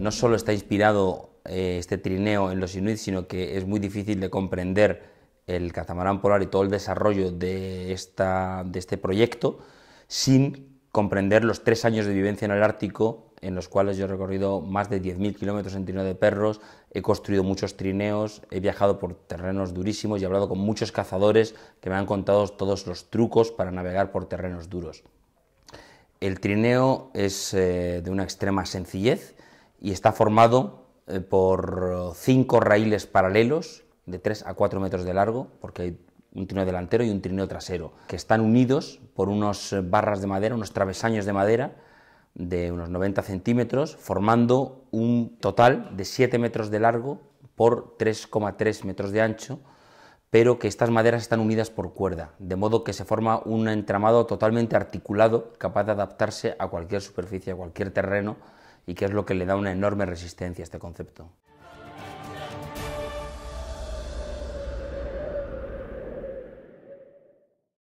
no solo está inspirado eh, este trineo en los Inuit, sino que es muy difícil de comprender el catamarán polar y todo el desarrollo de, este proyecto sin comprender los tres años de vivencia en el Ártico, en los cuales yo he recorrido más de 10.000 kilómetros en trineo de perros, he construido muchos trineos, he viajado por terrenos durísimos y he hablado con muchos cazadores que me han contado todos los trucos para navegar por terrenos duros. El trineo es eh, de una extrema sencillez, y está formado eh, por cinco raíles paralelos de 3 a 4 metros de largo, porque hay un trineo delantero y un trineo trasero, que están unidos por unas eh, barras de madera, unos travesaños de madera de unos 90 centímetros, formando un total de 7 metros de largo por 3,3 metros de ancho, pero que estas maderas están unidas por cuerda, de modo que se forma un entramado totalmente articulado, capaz de adaptarse a cualquier superficie, a cualquier terreno, y que es lo que le da una enorme resistencia a este concepto.